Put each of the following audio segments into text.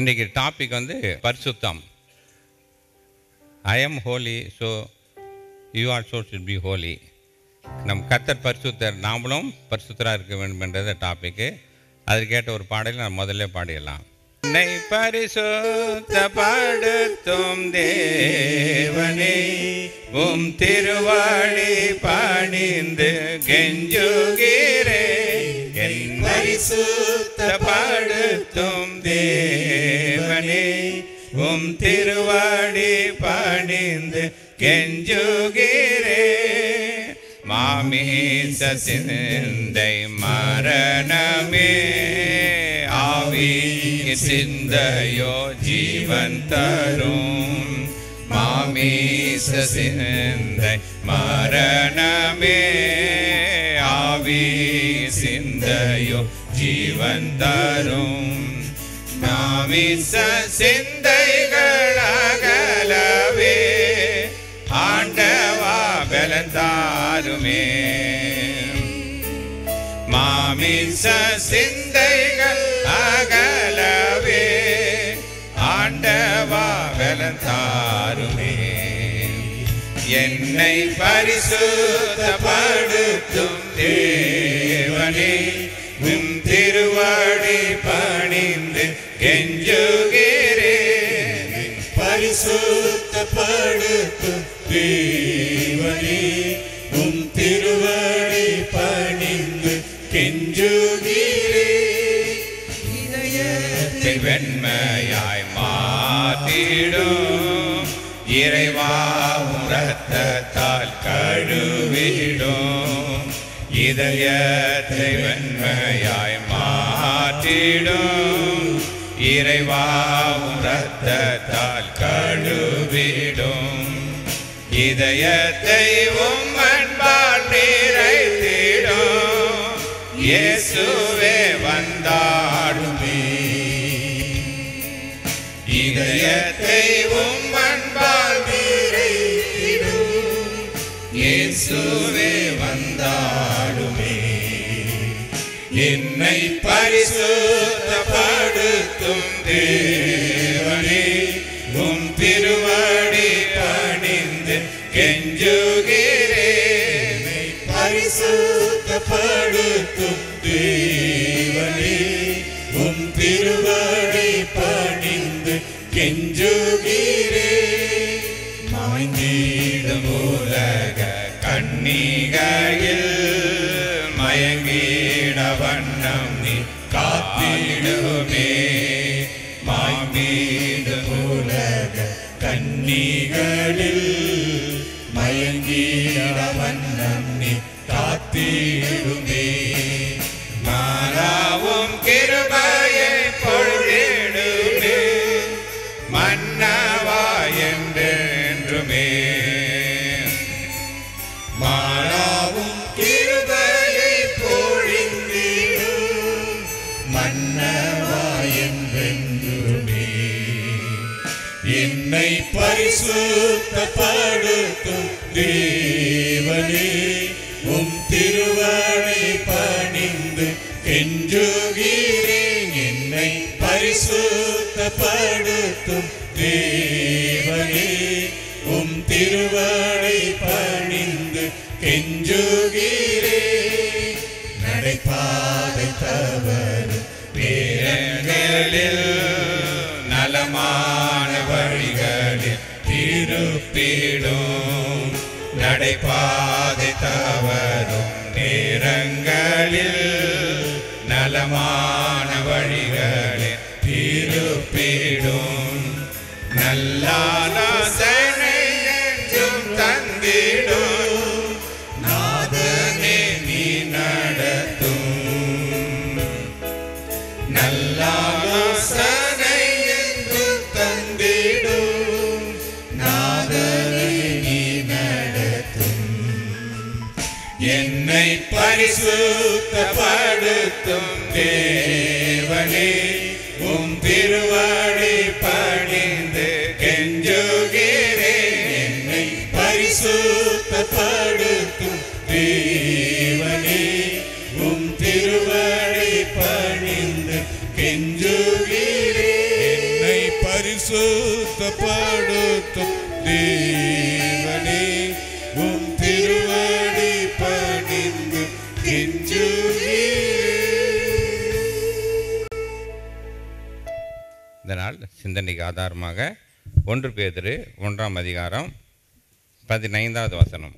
இன்றைக்கு டாபிக் வந்து பரிசுத்தம் I am holy so you are so should be holy நம் கத்தர் பரிசுத்தர் நாமளும் பரிசுத்தராக இருக்க வேண்டும் என்றது டாப்பிக்கு அதற்கேட்ட ஒரு பாடலை நான் முதல்ல பாடிடலாம் உன்னை பரிசுத்தப்படுத்தும் தேவனே உம் திருவாடி பாடிந்து கெஞ்சுகிறே என் பரிசுத்தப்படுத்தும் தே மேலே உம் திருவடி பணிந்து கெஞ்சுகிறே மாமீச சிந்தை மரணமே ஆவி சிந்தையோ ஜீவன் தரும் மாமீச சிந்தை மரணமே ஆவி சிந்தையோ ஜீவன் தரும் விஷ சிந்தைகளகலவே ஆண்டவா பலந்தாருமே மாமிச சிந்தைகள் அகலவே ஆண்டவா பலந்தாருமே என்னை பரிசுத்தப்படுத்தும் தே படுத்து தேவனே உம் திருவடி பணிந்து கெஞ்சுகிறே இதயத்தை வெண்மையாய் மாத்திடும் இறைவா உரத்தால் கழுவிடும் இதயத்தை வெண்மையாய் மாற்றிடும் இறைவாவும் ரத்தத்தால் கழுவே இதயத்தை உம்மன்பால் நீரை தேடும் இயேசுவே வந்தாடுமே இதயத்தை உம்மன்பால் நீரை தேடும் இயேசுவே வந்தாடுமே என்னை பரிசுத்தப்படுத்தும் தேர் என்னை பரிசுத்தப்படுத்தும் தேவனே உம் திருவ சிந்தனைக்கு ஆதாரமாக ஒன்று பேதிரு ஒன்றாம் அதிகாரம் பதினைந்தாவது வசனம்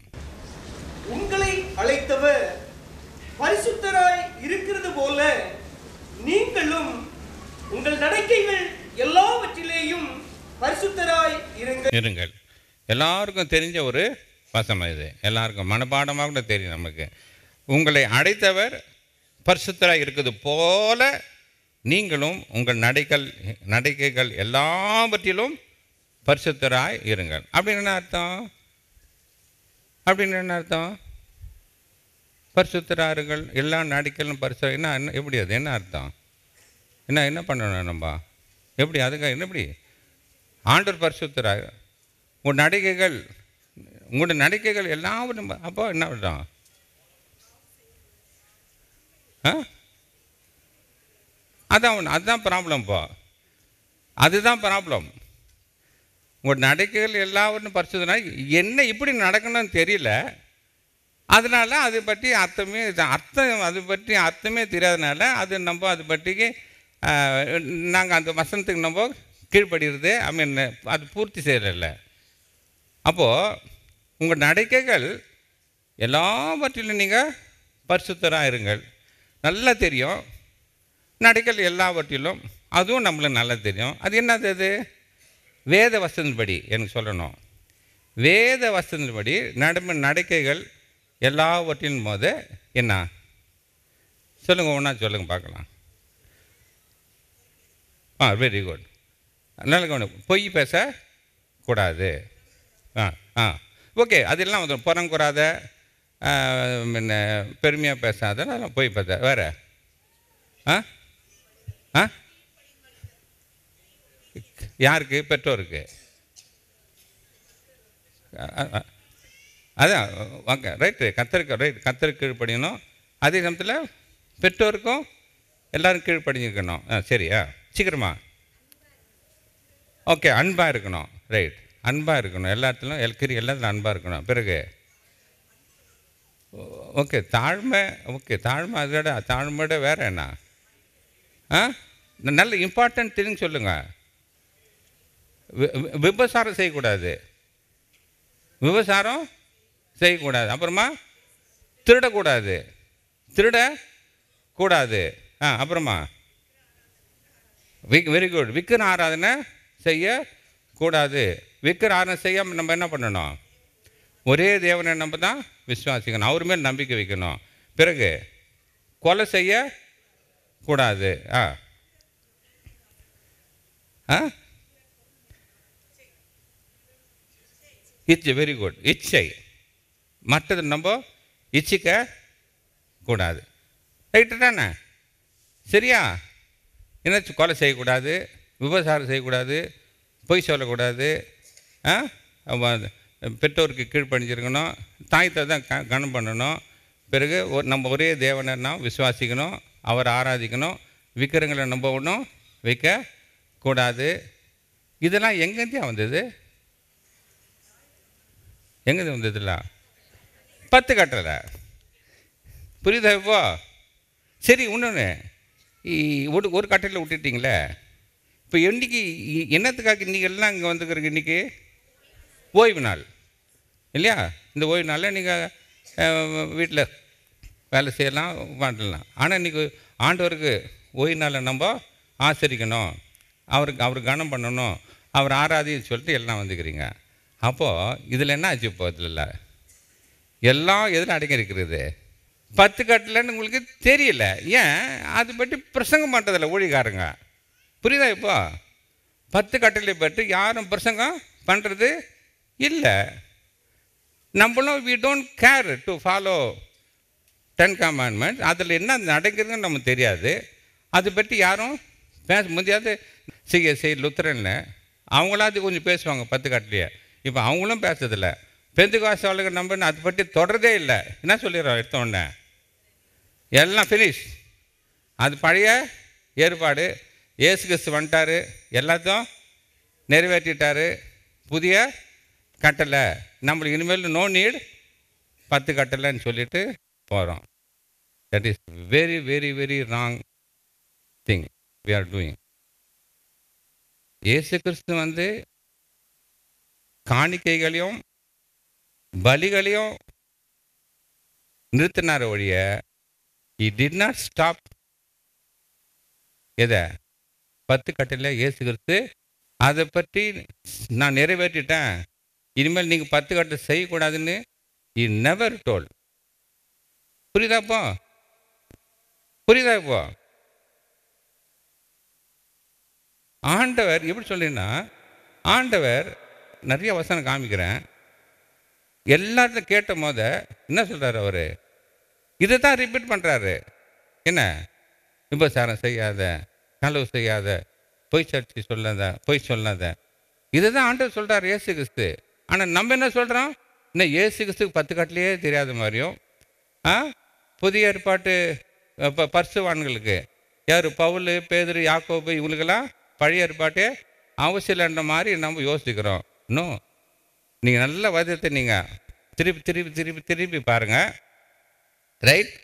உங்களை அழைத்தவர் பரிசுத்தராய் இருக்கிறது போல நீங்களும் உங்கள் நடக்கைகள் எல்லாவற்றிலேயும் பரிசுத்தராய் இருங்கள் எல்லாருக்கும் தெரிஞ்ச ஒரு வசனம் இது எல்லாருக்கும் மனப்பாடமாக கூட தெரியும் நமக்கு உங்களை அடைத்தவர் பரிசுத்தராக இருக்குது போல நீங்களும் உங்கள் நடைகள் நடக்கைகள் எல்லாவற்றிலும் பரிசுத்தராய் இருங்கள் அப்படின்னு என்ன அர்த்தம் அப்படின்னு என்ன அர்த்தம் பரிசுத்தராருங்கள் எல்லா நாடிக்கலும் பரிசு என்ன என்ன எப்படி அது என்ன அர்த்தம் என்ன என்ன பண்ணணும் நம்ம எப்படி அதுக்காக என்ன எப்படி ஆண்டர் பரிசுத்தராக உங்கள் நடிகைகள் உங்களுடைய நடிகைகள் எல்லாம் அப்போ என்ன பண்ணுறான் ஆ அதான் அதுதான் ப்ராப்ளம்ப்பா அதுதான் ப்ராப்ளம் உங்கள் நடிகைகள் எல்லாரும் பறிச்சதுனா என்ன இப்படி நடக்கணும்னு தெரியல அதனால் அது பற்றி அர்த்தமே அர்த்தம் அது பற்றி அர்த்தமே தெரியாதனால அது நம்ம அது பற்றிக்கு நாங்கள் அந்த வசனத்துக்கு நம்ம கீழ்படுகிறது ஐ மீன் அது பூர்த்தி செய்கிறதில்ல அப்போது உங்கள் நடக்கைகள் எல்லாவற்றிலும் நீங்கள் பரிசுத்தராக இருங்கள் நல்லா தெரியும் நடக்கைகள் எல்லாவற்றிலும் அதுவும் நம்மளுக்கு நல்லா தெரியும் அது என்னது அது வேத வசதின்படி எனக்கு சொல்லணும் வேத வசதின்படி நடம நடக்கைகள் எல்லாவற்றின் போது என்ன சொல்லுங்கள் ஒன்றா சொல்லுங்கள் பார்க்கலாம் ஆ வெரி குட் நல்ல கவனம் பொய் பேசக்கூடாது ஆ ஆ ஓகே அதெல்லாம் வந்துடும் புறம் கூறாத என்ன பெருமையாக பேசாத அதெல்லாம் பொய் பேச வேறு ஆ ஆ யாருக்கு பெற்றோருக்கு அதான் வாங்க ரைட்டு கத்தருக்கு ரைட் கத்தருக்கு கீழ்ப்படியணும் அதே சமயத்தில் பெற்றோருக்கும் எல்லோரும் படிஞ்சிருக்கணும் ஆ சரியா சீக்கிரமா ஓகே அன்பாக இருக்கணும் ரைட் அன்பாக இருக்கணும் எல்லாத்துலையும் எல்கிரி எல்லாத்துலையும் அன்பாக இருக்கணும் பிறகு ஓகே தாழ்மை ஓகே தாழ்மை அதோட தாழ்மையோட வேறு என்ன ஆ நல்ல இம்பார்ட்டன்ட் திங் சொல்லுங்கள் விபசாரம் செய்யக்கூடாது விபசாரம் செய்யக்கூடாது அப்புறமா திருடக்கூடாது திருட கூடாது ஆ அப்புறமா வெரி குட் விக்கிர ஆராதனை செய்யக்கூடாது விற்கிற ஆரம் செய்ய நம்ம என்ன பண்ணணும் ஒரே தேவனை நம்ம தான் விசுவாசிக்கணும் அவர் மேல் நம்பிக்கை வைக்கணும் பிறகு கொலை செய்ய கூடாது ஆ ஆ வெரி குட் இச்சை மற்றது நம்ம இச்சிக்க கூடாது ரைட்டு தானே சரியா என்ன கொலை செய்யக்கூடாது விபசாரம் செய்யக்கூடாது பொய் சொல்லக்கூடாது பெற்றோருக்கு கீழ்ப்பணிஞ்சிருக்கணும் தாயத்தை தான் க கனம் பண்ணணும் பிறகு நம்ம ஒரே தேவனை விசுவாசிக்கணும் அவரை ஆராதிக்கணும் விக்கிரங்களை நம்பணும் வைக்க கூடாது இதெல்லாம் எங்கேருந்தே வந்தது எங்கேருந்து வந்ததுலாம் பத்து கட்டளை புரியுதா இப்போ சரி இன்னொன்று ஒரு ஒரு விட்டுட்டிங்களே இப்போ இன்றைக்கி என்னத்துக்காக இன்றைக்கெல்லாம் எல்லாம் இங்கே வந்துக்கிறீங்க இன்றைக்கி ஓய்வு நாள் இல்லையா இந்த ஓய்வு நாளில் நீங்கள் வீட்டில் வேலை செய்யலாம் பண்ணலாம் ஆனால் இன்றைக்கி ஆண்டவருக்கு ஓய்வு நாளை நம்ம ஆசரிக்கணும் அவருக்கு அவர் கனம் பண்ணணும் அவர் ஆராதின்னு சொல்லிட்டு எல்லாம் வந்துக்கிறீங்க அப்போது இதில் என்ன ஆச்சு இப்போ இதில் எல்லாம் எதில் அடங்கி இருக்கிறது பத்து கட்டலன்னு உங்களுக்கு தெரியல ஏன் அது பற்றி பிரசங்கம் பண்ணுறதில்ல ஊழிகாரங்க புரியுதா இப்போ பத்து கட்டளை பற்றி யாரும் பிரசங்கம் பண்ணுறது இல்லை நம்மளும் we don't care to follow ten commandment அதில் என்ன நடக்குதுன்னு நமக்கு தெரியாது அதை பற்றி யாரும் பேச முடியாது செய்ய லுத்ரன்னு லுத்திரன்னு அது கொஞ்சம் பேசுவாங்க பத்து கட்டிலையே இப்போ அவங்களும் பேசுறதில்ல பெந்து காசு ஆளுங்க அதை பற்றி தொடரதே இல்லை என்ன சொல்லிடுறோம் எடுத்த உடனே எல்லாம் ஃபினிஷ் அது பழைய ஏற்பாடு ஏசு கிறிஸ்து வந்துட்டார் எல்லாத்தையும் நிறைவேற்றிட்டார் புதிய கட்டளை நம்மளுக்கு இனிமேல் நோ நீட் பத்து கட்டளைன்னு சொல்லிட்டு போகிறோம் that is very very very wrong thing we are doing Yesu Kristu வந்து காணிக்கைகளையும் பலிகளையும் நிறுத்தினார் ஒழிய இ டிட் நாட் ஸ்டாப் எதை பத்து கட்டளை இயேசு கிறிஸ்து அதை பற்றி நான் நிறைவேற்றிட்டேன் இனிமேல் நீங்கள் பத்து கட்டளை செய்யக்கூடாதுன்னு இ நெவர் டோல் புரியுதாப்போ புரியுதா இப்போ ஆண்டவர் எப்படி சொல்லினா ஆண்டவர் நிறைய வசனம் காமிக்கிறேன் எல்லாத்தையும் கேட்ட போத என்ன சொல்கிறார் அவர் இதை தான் ரிப்பீட் பண்ணுறாரு என்ன விபசாரம் செய்யாத நல்லது செய்யாத பொய் சர்ச்சி சொல்லாத பொய் சொல்லாத இதை தான் ஆண்டவர் சொல்கிறார் ஏசு கிறிஸ்து ஆனால் நம்ம என்ன சொல்கிறோம் இன்னும் ஏசு கிறிஸ்துக்கு பத்து கட்டிலேயே தெரியாத மாதிரியும் ஆ புதிய ஏற்பாட்டு இப்போ பர்சுவான்களுக்கு யார் பவுல் பேதர் யாக்கோபு இவங்களுக்கெல்லாம் பழைய ஏற்பாட்டே அவசியம் இல்லைன்ற மாதிரி நம்ம யோசிக்கிறோம் இன்னும் நீங்கள் நல்ல வதத்தை நீங்கள் திருப்பி திருப்பி திருப்பி திருப்பி பாருங்கள் ரைட்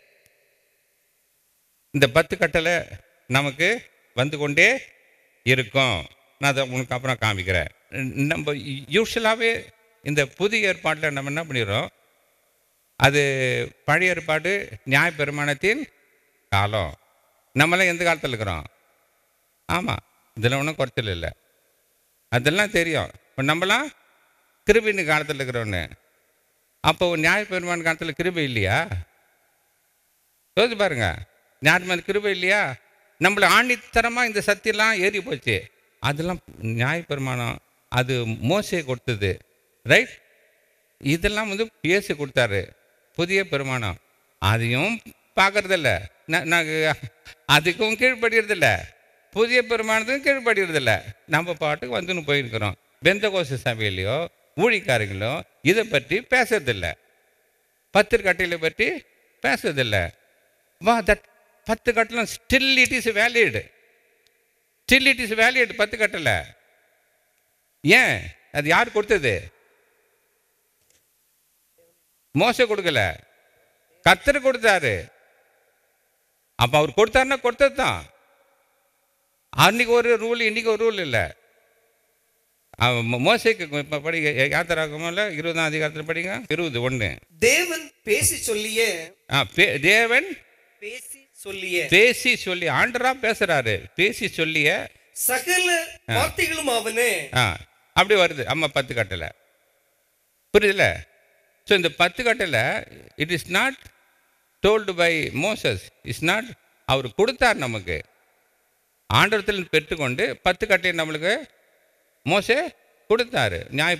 இந்த பத்து கட்டளை நமக்கு வந்து கொண்டே இருக்கும் நான் அதை உங்களுக்கு அப்புறம் காமிக்கிறேன் நம்ம யூஸ்வலாகவே இந்த புதிய ஏற்பாட்டில் நம்ம என்ன பண்ணிடுறோம் அது பழைய ஏற்பாடு நியாய பெருமானத்தின் காலம் நம்மளாம் எந்த காலத்தில் இருக்கிறோம் ஆமாம் இதில் ஒன்றும் குறைச்சல் இல்லை அதெல்லாம் தெரியும் இப்போ நம்மளாம் கிருபின்னு காலத்தில் இருக்கிறோன்னு அப்போ நியாய பெருமான காலத்தில் கிருபை இல்லையா யோசிச்சு பாருங்க நியாயமான கிருபை இல்லையா நம்மளை ஆணித்தரமாக இந்த சத்தியெல்லாம் ஏறி போச்சு அதெல்லாம் நியாயப்பெருமானம் அது மோசையை கொடுத்தது ரைட் இதெல்லாம் வந்து பேசி கொடுத்தாரு புதிய பெருமானம் அதையும் பார்க்கறதில்ல நான் அதுக்கும் இல்லை புதிய பெருமானத்துக்கும் கீழ்ப்படுகிறதில்ல நம்ம பாட்டுக்கு வந்துன்னு போயிருக்கிறோம் கோஷ சபையிலையோ ஊழிக்காரங்களோ இதை பற்றி பேசுறதில்லை பத்திரிக்கட்டையில பற்றி பேசுறதில்ல வா தட் பத்து கட்டலாம் still it is valid still it is valid பத்து கட்டலை ஏன் அது யார் கொடுத்தது மோச கொடுக்கல கத்தர் கொடுத்தாரு அப்போ அவர் கொடுத்தாருன்னா கொடுத்தது தான் அன்னைக்கு ஒரு ரூல் இன்னைக்கு ஒரு ரூல் இல்லை மோசைக்கு இப்போ படிங்க யாத்திராகமில் இருபதாம் அதிகாரத்தில் படிங்க இருபது ஒன்று தேவன் பேசி சொல்லியே தேவன் சொல்லிய பேசி சொல்லி ஆண்டரா பேசுறாரு பேசி சொல்லிய சகல வார்த்தைகளும் அவனே அப்படி வருது ஆமா பத்து கட்டல புரியுதுல ஸோ இந்த பத்து கட்டல it is not told by Moses is not அவர் கொடுத்தார் நமக்கு ஆண்டவத்தில் பெற்றுக்கொண்டு பத்து கட்டையை நம்மளுக்கு மோசே கொடுத்தாரு நியாய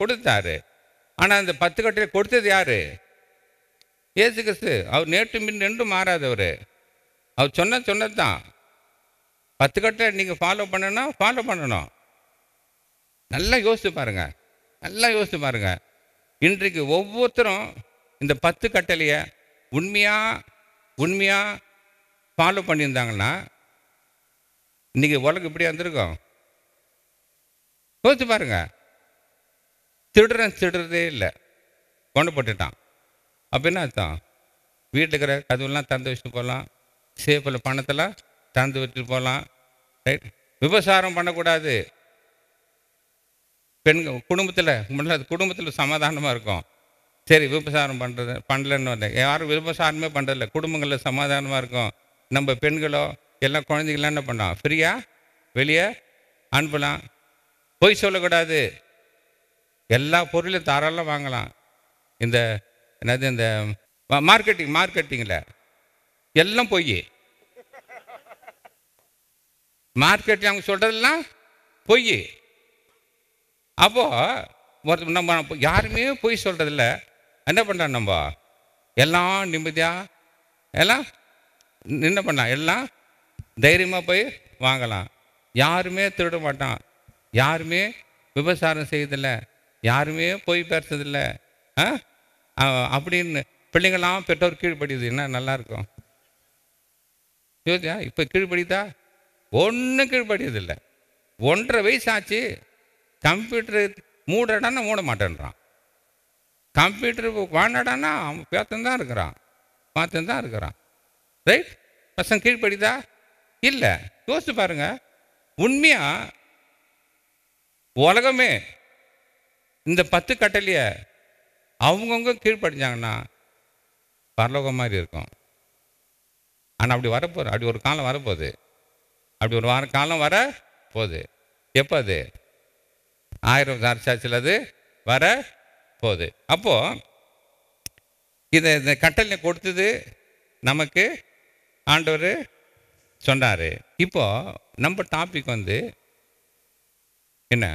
கொடுத்தாரு ஆனால் அந்த பத்து கட்டையை கொடுத்தது யாரு ஏசு கிறிஸ்து அவர் நேற்று மின் நின்று மாறாதவர் அவர் சொன்ன சொன்னது தான் பத்து கட்டை நீங்கள் ஃபாலோ பண்ணணும் ஃபாலோ பண்ணணும் நல்லா யோசித்து பாருங்கள் நல்லா யோசித்து பாருங்கள் இன்றைக்கு ஒவ்வொருத்தரும் இந்த பத்து கட்டளையை உண்மையாக உண்மையாக ஃபாலோ பண்ணியிருந்தாங்கன்னா இன்றைக்கி உலகம் இப்படியா இருந்திருக்கோம் யோசித்து பாருங்கள் திடுறன் திடுறதே இல்லை கொண்டு போட்டுட்டான் அப்படின்னா அர்த்தம் வீட்டில் இருக்கிற கதவுலாம் திறந்து வச்சுட்டு போகலாம் சேஃபில் பணத்தில் திறந்து வச்சுட்டு போகலாம் ரைட் விபசாரம் பண்ணக்கூடாது பெண்கள் குடும்பத்தில் முன்னாடி குடும்பத்தில் சமாதானமாக இருக்கும் சரி விபசாரம் பண்ணுறது பண்ணலன்னு வந்தேன் யாரும் விபசாரமே பண்ணுறதில்ல குடும்பங்களில் சமாதானமாக இருக்கும் நம்ம பெண்களோ எல்லாம் குழந்தைங்களாம் என்ன பண்ணலாம் ஃப்ரீயாக வெளியே அனுப்பலாம் பொய் சொல்லக்கூடாது எல்லா பொருளும் தாராளம் வாங்கலாம் இந்த என்னது இந்த மார்க்கெட்டிங் மார்க்கெட்டிங்கில் எல்லாம் பொய் மார்க்கெட்டில் அவங்க சொல்கிறதெல்லாம் பொய் அப்போது ஒரு நம்ம யாருமே பொய் சொல்கிறதில்ல என்ன பண்ணுறோம் நம்ம எல்லாம் நிம்மதியாக எல்லாம் என்ன பண்ணலாம் எல்லாம் தைரியமாக போய் வாங்கலாம் யாருமே திருட மாட்டான் யாருமே விபசாரம் செய்யதில்லை யாருமே போய் பேசுறதில்லை ஆ அப்படின்னு பிள்ளைங்களாம் பெற்றோர் கீழ்படியுது என்ன நல்லாயிருக்கும் யோசிச்சா இப்போ கீழ்படிதா ஒன்றும் கீழ்படியதில்லை ஒன்றரை வயசு ஆச்சு கம்ப்யூட்டரு மூடடான்னா மூட மாட்டேன்றான் கம்ப்யூட்டர் வாண்டடான்னா அவன் பேத்தந்தான் இருக்கிறான் பார்த்துதான் இருக்கிறான் ரைட் பசங்க கீழ்படிதா இல்லை யோசித்து பாருங்க உண்மையாக உலகமே இந்த பத்து கட்டளையை அவங்கவுங்க கீழ்படிஞ்சாங்கன்னா பரலோகம் மாதிரி இருக்கும் ஆனால் அப்படி வரப்போகுது அப்படி ஒரு காலம் வரப்போகுது அப்படி ஒரு வார காலம் வர போகுது எப்போ அது ஆயிரம் சார்ச்சாச்சில் அது வர போகுது அப்போது இதை இந்த கட்டளை கொடுத்தது நமக்கு ஆண்டவர் சொன்னார் இப்போது நம்ம டாபிக் வந்து என்ன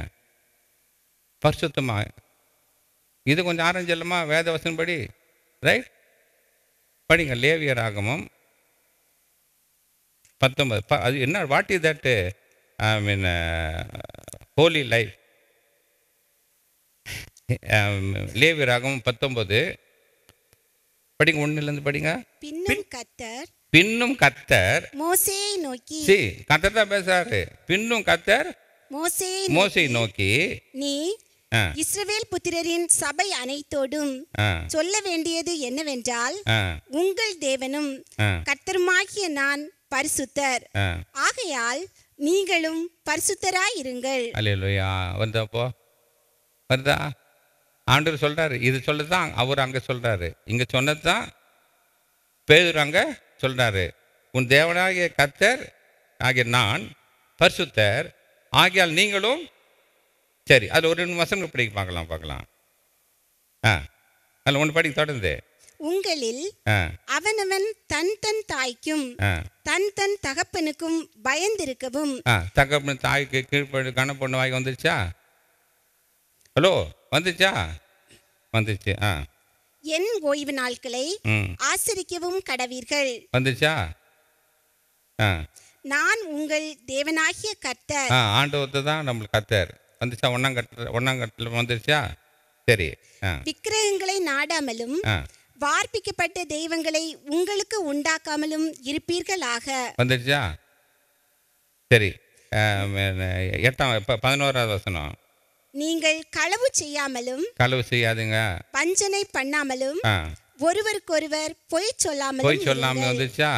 பரிசுத்தமாக இது கொஞ்சம் ஆரஞ்சு இல்லமா வேத வசனப்படி ரைட் படிங்க லேவியர் ஆகமும் பத்தொம்பது அது என்ன what is that I mean holy life லேவி ராகம் பத்தொம்பது படிங்க ஒன்னுலேருந்து படிங்க பின்னும் கத்தர் பின்னும் கத்தர் மோசையை நோக்கி சி கத்தர் தான் பேசாரு பின்னும் கத்தர் மோசையை மோசை நோக்கி நீ இஸ்ரவேல் புத்திரரின் சபை அனைத்தோடும் சொல்ல வேண்டியது என்னவென்றால் உங்கள் தேவனும் கத்தருமாகிய நான் பரிசுத்தர் ஆகையால் நீங்களும் பரிசுத்தராய் இருங்கள் வந்தா போ வந்தா ஆண்டவர் சொல்றாரு இது சொல்லதான் அவர் அங்க சொல்றாரு இங்க சொன்னதுதான் பேதூர் அங்க சொல்றாரு உன் தேவனாகிய கத்தர் ஆகிய நான் பரிசுத்தர் ஆகியால் நீங்களும் சரி அது ஒரு ரெண்டு வசனம் படிக்க பார்க்கலாம் பார்க்கலாம் ஆ அதில் ஒன்று படிக்க தொடர்ந்து உங்களில் அவனவன் தன் தன் தாய்க்கும் தன் தன் தகப்பனுக்கும் பயந்திருக்கவும் தகப்பன் தாய்க்கு கண பொண்ணு வாய் வந்துருச்சா ஹலோ வந்துச்சா வந்துச்சு ஆ என் ஓய்வு நாட்களை ஆசிரிக்கவும் கடவீர்கள் வந்துச்சா நான் உங்கள் தேவனாகிய கர்த்தர் ஆண்டவத்தை தான் நம்மளுக்கு கர்த்தர் வந்துச்சா ஒன்னாங்கட்டு கட்டத்தில் வந்துருச்சா சரி விக்கிரகங்களை நாடாமலும் வார்ப்பிக்கப்பட்ட தெய்வங்களை உங்களுக்கு உண்டாக்காமலும் இருப்பீர்களாக வந்துடுச்சா சரி எட்டாம் பதினோராவது வசனம் நீங்கள் களவு செய்யாமலும் களவு செய்யாதுங்க பஞ்சனை பண்ணாமலும் ஒருவருக்கொருவர் பொய் சொல்லாமல் பொய் சொல்லாம வந்துச்சா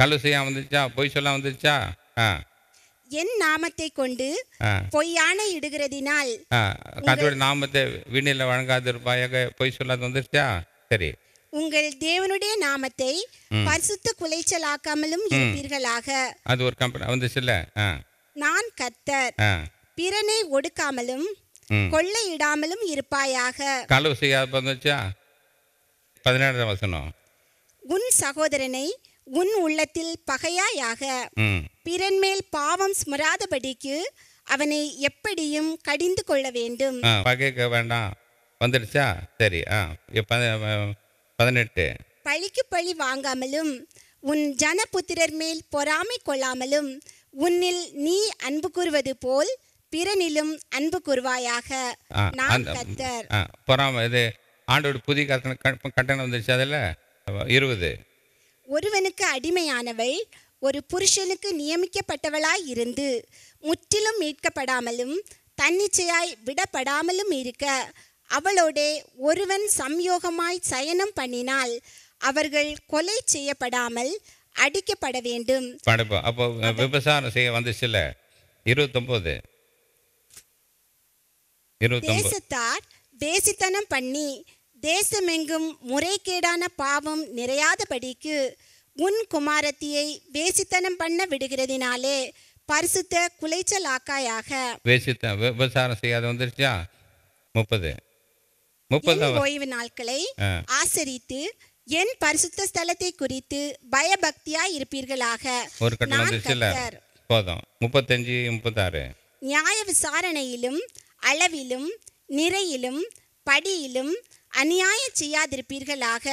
களவு செய்யாம வந்துச்சா பொய் சொல்லாம வந்துச்சா என் நாமத்தை கொண்டு பொய்யான இடுகிறதினால் கத்தோட நாமத்தை வீணில வழங்காதிருப்பாயாக பொய் சொல்லாத வந்துருச்சா சரி உங்கள் தேவனுடைய நாமத்தை பரிசுத்த குலைச்சல் ஆக்காமலும் இருப்பீர்களாக அது ஒரு கம்பெனி வந்து சில நான் கத்தர் பிறனை ஒடுக்காமலும் கொள்ளையிடாமலும் இருப்பாயாக களவு செய்யாத வந்துச்சா பதினேழாம் வசனம் உன் சகோதரனை உன் உள்ளத்தில் பகையாயாக பிறன் மேல் பாவம் ஸ்மராதபடிக்கு அவனை எப்படியும் கடிந்து கொள்ள வேண்டும் பகைக்க வேண்டாம் வந்துடுச்சா சரி ஆ பதினெட்டு பழிக்கு பழி வாங்காமலும் உன் ஜனபுத்திரர் மேல் பொறாமை கொள்ளாமலும் உன்னில் நீ அன்பு கூறுவது போல் பிறனிலும் அன்பு கூறுவாயாக பொறாமை இது புதிய கட்டணம் வந்துருச்சு அதில் இருபது ஒருவனுக்கு அடிமையானவள் ஒரு புருஷனுக்கு நியமிக்கப்பட்டவளாய் இருந்து முற்றிலும் மீட்கப்படாமலும் தன்னிச்சையாய் விடப்படாமலும் இருக்க அவளோடே ஒருவன் சம்யோகமாய் சயனம் பண்ணினால் அவர்கள் கொலை செய்யப்படாமல் அடிக்கப்பட வேண்டும் அப்போ விபசாரம் செய்ய வந்துச்சுல இருபத்தொன்பது தேசத்தார் தேசித்தனம் பண்ணி தேசமெங்கும் முறைகேடான பாவம் நிறையாதபடிக்கு உன் குமாரத்தியை வேசித்தனம் பண்ண விடுகிறதினாலே பரிசுத்த குலைச்சலாக்காயாக வேசித்தனம் விபசாரம் செய்யாத வந்துருச்சா முப்பது ஓய்வு நாட்களை ஆசரித்து என் பரிசுத்த ஸ்தலத்தை குறித்து பயபக்தியா இருப்பீர்களாக ஒரு கட்டணம் போதும் முப்பத்தஞ்சு முப்பத்தாறு நியாய விசாரணையிலும் அளவிலும் நிறையிலும் படியிலும் அநியாயம் செய்யாதிருப்பீர்களாக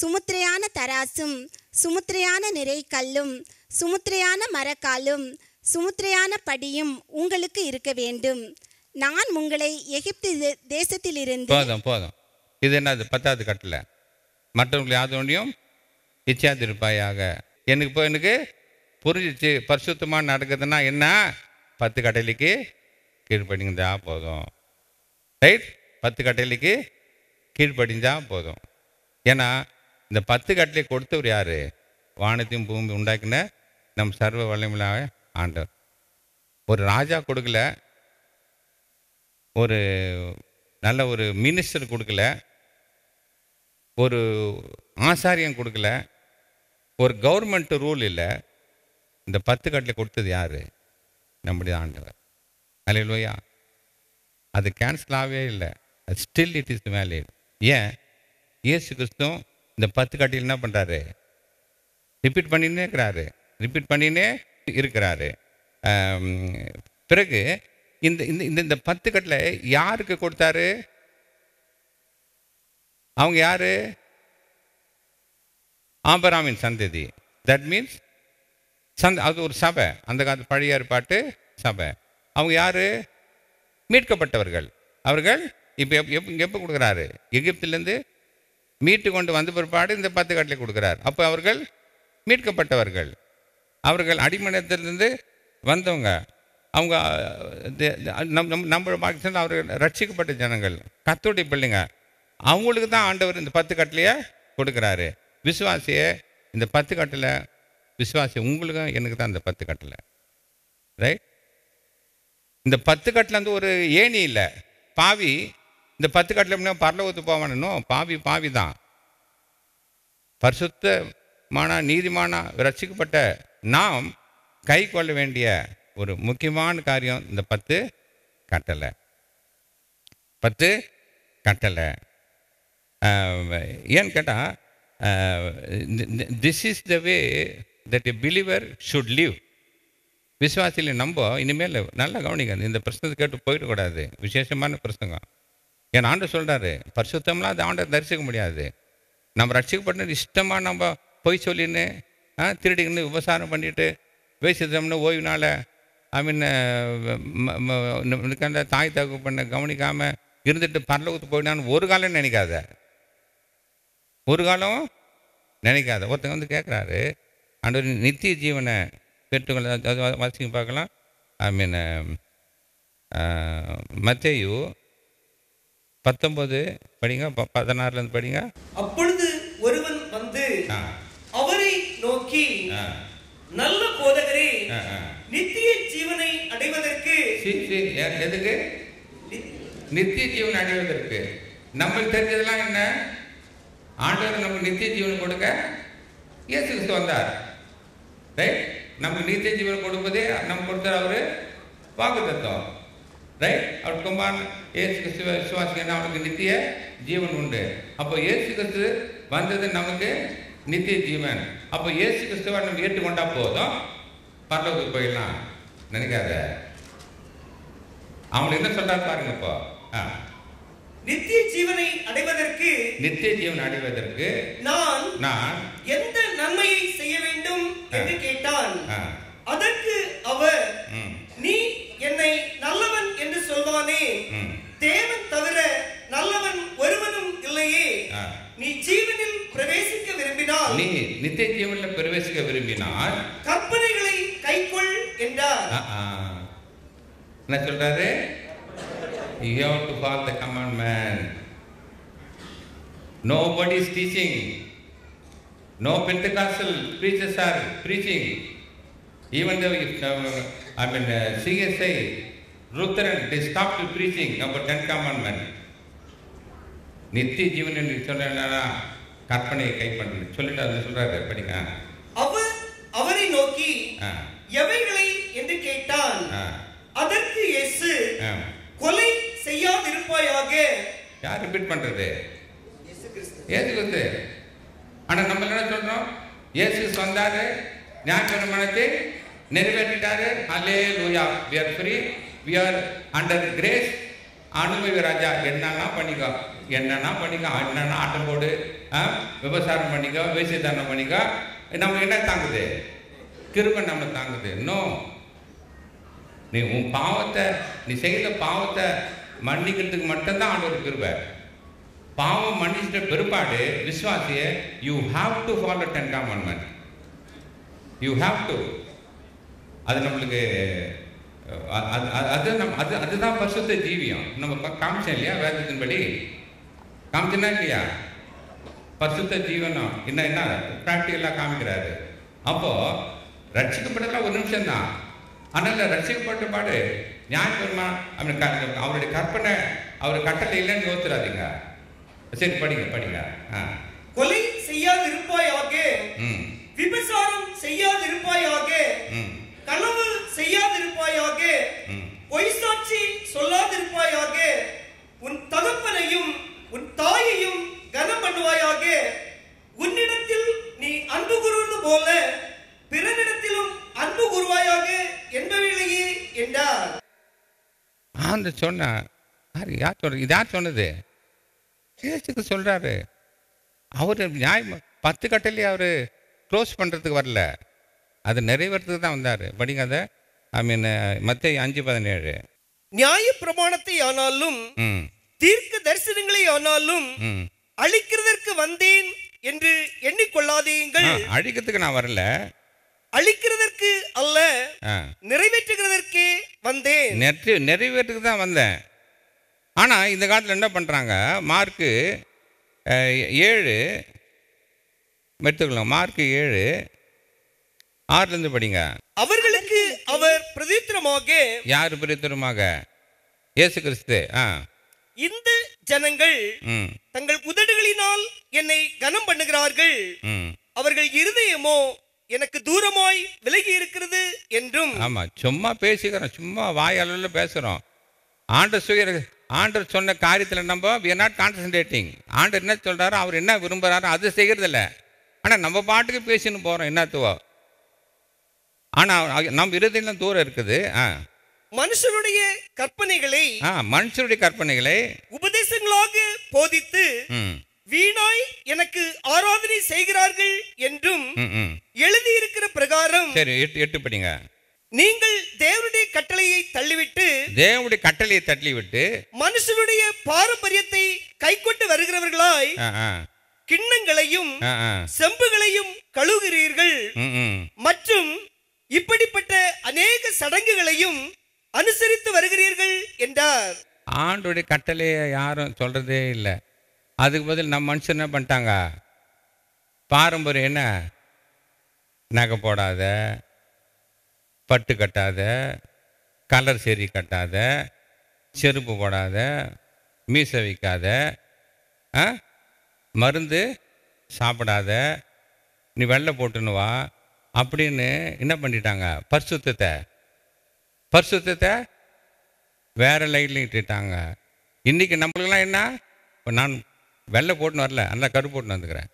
சுமுத்திரையான தராசும் சுமுத்திரையான நிறை கல்லும் சுமுத்திரையான மரக்காலும் சுமுத்திரையான படியும் உங்களுக்கு இருக்க வேண்டும் நான் உங்களை எகிப்து இருந்து போதும் போதும் இது என்னது பத்தாவது கட்டில் மற்றவங்களை ஒன்றையும் இச்சாதிருப்பாயாக எனக்கு இப்போ எனக்கு புரிஞ்சிச்சு பரிசுத்தமாக நடக்குதுன்னா என்ன பத்து கட்டளைக்கு கீழ்படிந்தா போதும் ரைட் பத்து கட்டளைக்கு கீழ்ப்படிந்தா போதும் ஏன்னா இந்த பத்து கட்டளை கொடுத்தவர் யார் வானத்தையும் பூமி உண்டாக்கின நம் சர்வ வல்லமில்லாத ஆண்டவர் ஒரு ராஜா கொடுக்கல ஒரு நல்ல ஒரு மினிஸ்டர் கொடுக்கல ஒரு ஆசாரியம் கொடுக்கல ஒரு கவர்மெண்ட் ரூல் இல்லை இந்த பத்து கட்டில் கொடுத்தது யார் நம்முடைய ஆண்டவர் அலையிலோயா அது கேன்சல் ஆகவே இல்லை அது ஸ்டில் இட் இஸ் வேலிட் ஏன் இயேசு கிறிஸ்தும் இந்த பத்து கட்டில் என்ன பண்ணுறாரு ரிப்பீட் பண்ணினே இருக்கிறாரு ரிப்பீட் பண்ணினே இருக்கிறாரு பிறகு இந்த இந்த இந்த பத்து கட்டில் யாருக்கு கொடுத்தாரு அவங்க யாரு ஆபராமின் சந்ததி தட் மீன்ஸ் சந்த அது ஒரு சபை அந்த காலத்து பழைய ஏற்பாட்டு சபை அவங்க யாரு மீட்கப்பட்டவர்கள் அவர்கள் இப்போ எப் எப் எப்போ கொடுக்குறாரு எகிப்திலேருந்து மீட்டு கொண்டு வந்த பிற்பாடு இந்த பத்து கட்டளை கொடுக்குறார் அப்போ அவர்கள் மீட்கப்பட்டவர்கள் அவர்கள் அடிமனத்திலிருந்து வந்தவங்க அவங்க நம் நம் நம்ம மக்கள் அவர்கள் ரட்சிக்கப்பட்ட ஜனங்கள் கத்தோடைய பிள்ளைங்க அவங்களுக்கு தான் ஆண்டவர் இந்த பத்து கட்டிலையே கொடுக்குறாரு விசுவாசிய இந்த பத்து கட்டில் விசுவாசி உங்களுக்கும் எனக்கு தான் இந்த பத்து கட்டில் ரைட் இந்த பத்து கட்டில் வந்து ஒரு ஏணி இல்லை பாவி இந்த பத்து கட்டில் அப்படின்னா பரலோகத்து போவானோ பாவி பாவி தான் பரிசுத்தமான நீதிமான ரசிக்கப்பட்ட நாம் கை கொள்ள வேண்டிய ஒரு முக்கியமான காரியம் இந்த பத்து கட்டளை பத்து கட்டளை ஏன்னு கேட்டால் this is the way that a believer should live விசுவாசியில் நம்ப இனிமேல் நல்லா கவனிக்க இந்த பிரச்சனை கேட்டு போயிடக்கூடாது விசேஷமான பிரசங்கம் என் ஆண்டு சொல்கிறாரு பரிசுத்தம்லாம் அது ஆண்டை தரிசிக்க முடியாது நம்ம ரட்சிக்கப்பட்டது இஷ்டமாக நம்ம பொய் சொல்லின்னு திருடிக்கின்னு உபசாரம் பண்ணிட்டு வேசித்தம்னு ஓய்வுனால ஐ மீன் uh, அந்த தாய் பண்ண கவனிக்காமல் இருந்துட்டு பரலோகத்து போயிடான்னு ஒரு காலம் நினைக்காத ஒரு காலம் நினைக்காத ஒருத்தங்க வந்து கேட்குறாரு அந்த ஒரு நித்திய ஜீவனை பெற்றுக்கொள்ள வாசிங்க பார்க்கலாம் ஐ மீன் um, uh, மத்தேயு பத்தொன்பது படிங்க பதினாறுலேருந்து படிங்க அப்பொழுது ஒருவன் வந்து அவரை நோக்கி நல்ல போதகரே நித்திய அடைவதற்கு எதுக்கு நித்திய ஜீவன் அடைவதற்கு நம்மளுக்கு தெரிஞ்சதெல்லாம் என்ன ஆண்டவர் நம்ம நித்திய ஜீவன் கொடுக்க இயேசு கிறிஸ்து வந்தார் ரைட் நம்ம நித்திய ஜீவன் கொடுப்பது நம்ம கொடுத்தார் அவர் வாக்கு தத்துவம் ரைட் அவர் குமார் இயேசு கிறிஸ்துவ விசுவாசிக்கன்னா அவனுக்கு நித்திய ஜீவன் உண்டு அப்போ இயேசு கிறிஸ்து வந்தது நமக்கு நித்திய ஜீவன் அப்போ இயேசு கிறிஸ்துவை நம்ம ஏற்றுக்கொண்டா போதும் பரலோகத்துக்கு போயிடலாம் நினைக்காத அவங்க என்ன சொல்றாரு பாருங்க நித்திய ஜீவனை அடைவதற்கு நித்திய ஜீவன் அடைவதற்கு நான் நான் எந்த நன்மையை செய்ய வேண்டும் என்று கேட்டான் அதற்கு அவர் நீ என்னை நல்லவன் என்று சொல்வானே தேவன் தவிர நல்லவன் ஒருவனும் இல்லையே நீ ஜீவனில் பிரவேசிக்க விரும்பினால் நீ நித்திய ஜீவனில் பிரவேசிக்க விரும்பினால் கற்ப என்ன சொல்கிறாரு you to follow the man nobody is teaching no Pentecostal preachers are preaching even though I mean CSI Rudran the stop to preaching நம்ம டென் கமாண்ட்மெண்ட் நித்திய ஜீவன் என்று சொன்னா கற்பனையை கை பண்ணு சொல்லிட்டு அதை சொல்றாரு படிங்க அவர் அவரை நோக்கி எவைகளை என்று கேட்டால் அதற்கு இயேசு கொலை செய்யாதிருப்பாயாக யார் ரிப்பீட் பண்றது ஏசு கிறிஸ்து ஆனா நம்ம என்ன சொல்றோம் இயேசு வந்தாரு ஞான மனத்தை நிறைவேற்றிட்டாரு hallelujah we are free we are under grace அனுமதி ராஜா என்னன்னா பண்ணிக்கோ என்னன்னா பண்ணிக்கோ என்னன்னா ஆட்டம் போடு விவசாயம் பண்ணிக்கோ வேசியதானம் பண்ணிக்கோ நம்ம என்ன தாங்குது கிருப நம்ம தாங்குது இன்னும் நீ உன் பாவத்தை நீ செய்த பாவத்தை மன்னிக்கிறதுக்கு மட்டும்தான் ஆண்டவர் கிருபை பாவம் மன்னிச்சிட்ட பிற்பாடு விஸ்வாசிய you have to follow ten commandment you have to அது நம்மளுக்கு அது நம் அது அதுதான் பசுத்த ஜீவியம் நம்ம காமிச்சோம் இல்லையா வேதத்தின்படி காமிச்சனா இல்லையா பசுத்த ஜீவனம் என்ன என்ன ப்ராக்டிக்கலாக காமிக்கிறாரு அப்போது ரட்சிக்கப்படலாம் ஒரு நிமிஷம் தான் அதனால் ரட்சிக்கப்பட்ட பாடு ஞாயிற்றுமா அப்படின்னு அவருடைய கற்பனை அவர் கட்டளை இல்லைன்னு யோசிச்சிடாதீங்க சரி படிங்க படிங்க கொலை செய்யாது செய்யாதிருப்பாயாக விபசாரம் செய்யாதிருப்பாயாக களவு செய்யாதிருப்பாயாக பொய் சாட்சி சொல்லாதிருப்பாயாக உன் தகப்பனையும் உன் தாயையும் கனம் பண்ணுவாயாக உன்னிடத்தில் நீ அன்பு குருன்னு போல பிறரிடத்திலும் அன்பு கூறுவாயாக என்பவில்லையே என்றார் ஆண்டு சொன்ன யார் சொல்ற இதார் சொன்னது இயேசுக்கு சொல்றாரு அவர் நியாயம் பத்து கட்டிலே அவர் க்ளோஸ் பண்ணுறதுக்கு வரல அது நிறைவேறதுக்கு தான் வந்தார் படிங்க அதை ஐ மீன் மத்திய அஞ்சு பதினேழு நியாய பிரமாணத்தை ஆனாலும் தீர்க்க தரிசனங்களை ஆனாலும் அழிக்கிறதற்கு வந்தேன் என்று எண்ணிக்கொள்ளாதீங்கள் அழிக்கிறதுக்கு நான் வரல அழிக்கிறதற்கு அல்ல நிறைவேற்றுகிறதற்கு வந்தேன் நிறைவேற்றுக்கு தான் வந்தேன் ஆனால் இந்த காலத்தில் என்ன பண்ணுறாங்க மார்க்கு ஏழு எடுத்துக்கலாம் மார்க்கு ஏழு ஆறுலேருந்து படிங்க அவர்களுக்கு அவர் பிரதித்திரமாக யார் பிரதித்திரமாக இயேசு கிறிஸ்து ஆ இந்த ஜனங்கள் தங்கள் உதடுகளினால் என்னை கனம் பண்ணுகிறார்கள் அவர்கள் இருதயமோ எனக்கு தூரமாய் விலகி இருக்கிறது என்றும் ஆமா சும்மா பேசிக்கிறோம் சும்மா வாயாளர்ல பேசுறோம் ஆண்டர் சுயர் ஆண்டர் சொன்ன காரியத்தில் நம்ம வி ஆர் நாட் கான்சன்ட்ரேட்டிங் ஆண்டர் என்ன சொல்கிறாரோ அவர் என்ன விரும்புகிறாரோ அது செய்கிறதில்ல ஆனால் நம்ம பாட்டுக்கு பேசின்னு போகிறோம் என்னத்துவோ ஆனால் நம் இருதயம் தூரம் இருக்குது ஆ மனுஷனுடைய கற்பனைகளை ஆ மனுஷனுடைய கற்பனைகளை உபதேசங்களாக போதித்து வீணாய் எனக்கு ஆராதனை செய்கிறார்கள் என்றும் எழுதி இருக்கிற பிரகாரம் எட்டு படிங்க நீங்கள் தேவனுடைய கட்டளையை தள்ளிவிட்டு தேவனுடைய கட்டளையை தள்ளிவிட்டு மனுஷனுடைய பாரம்பரியத்தை கை கொண்டு வருகிறவர்களாய் கிண்ணங்களையும் செம்புகளையும் கழுவுகிறீர்கள் மற்றும் இப்படிப்பட்ட அநேக சடங்குகளையும் அனுசரித்து வருகிறீர்கள் என்றார் ஆண்டுடைய கட்டளையை யாரும் சொல்றதே இல்லை அதுக்கு பதில் நம்ம மனுஷன் என்ன பண்ணிட்டாங்க பாரம்பரியம் என்ன நகை போடாத பட்டு கட்டாத கலர் செரி கட்டாத செருப்பு போடாத மீச வைக்காத மருந்து சாப்பிடாத நீ வெள்ளை போட்டுன்னு வா அப்படின்னு என்ன பண்ணிட்டாங்க பரிசுத்தத்தை பரிசுத்தத்தை வேறு லைட்லையும் இட்டுட்டாங்க இன்றைக்கி நம்மளுக்கெல்லாம் என்ன இப்போ நான் வெள்ளை போட்டுன்னு வரல அந்த கருப்பு போட்டுன்னு வந்துக்கிறேன்